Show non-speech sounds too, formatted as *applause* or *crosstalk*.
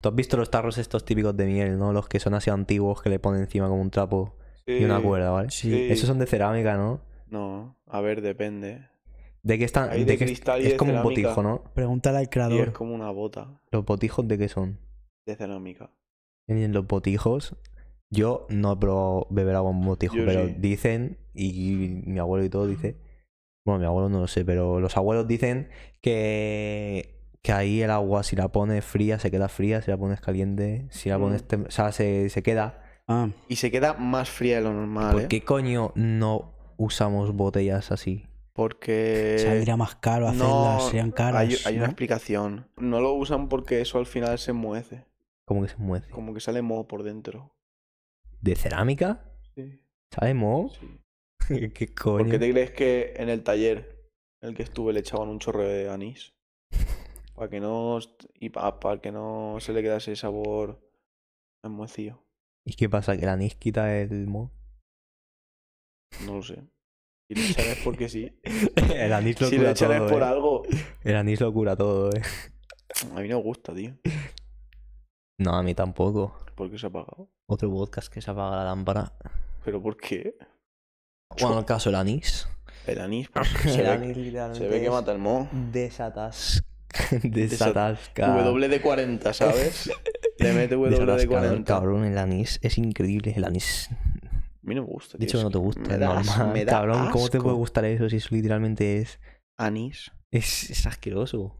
Tú has visto los tarros estos típicos de miel, ¿no? Los que son así antiguos que le ponen encima como un trapo y una cuerda, ¿vale? Sí. Esos son de cerámica, ¿no? No, a ver, depende. ¿De qué están? De, de es, como un botijo, ¿no? Pregúntale al creador. es como una bota. ¿Los botijos de qué son? De cerámica. En los botijos, yo no he probado beber agua en botijo, pero dicen, y mi abuelo y todo dice, bueno, mi abuelo no lo sé, pero los abuelos dicen que que ahí el agua, si la pones fría, se queda fría, si la pones caliente, si la mm. pones... O sea, se, queda... Ah. Y se queda más fría de lo normal. ¿Por ¿eh? qué coño no usamos botellas así? Porque. Saldría más caro hacerlas, serían caras. Hay, una explicación. No lo usan porque eso al final se muece. ¿Cómo que se muece? Como que sale moho por dentro. ¿De cerámica? Sí. ¿Sale moho? *laughs* ¿Qué coño? ¿Por qué te crees que en el taller el que estuve le echaban un chorro de anís? para que no y para, que no se le quedase sabor al muecillo. ¿Y qué pasa? ¿Que la anís quita el mo? No lo sé. Y lo echarás porque sí. *laughs* el anís lo si lo echarás por ¿eh? algo. El anís lo cura todo, eh. A mí no me gusta, tío. No, a mí tampoco. ¿Por qué se ha apagado? Otro podcast que se apaga la lámpara. ¿Pero por qué? Bueno, el caso, el anís. El anís, pues, *laughs* el se, anís ve, literalmente se ve que mata el mo. desatas *laughs* W WD40, ¿sabes? *laughs* Le mete de 40 Cabrón, el anís es increíble. El anís. A mí no me gusta. De hecho, no te gusta. Me normal. cabrón, ¿cómo te puede gustar eso si literalmente es. Anís. es asqueroso.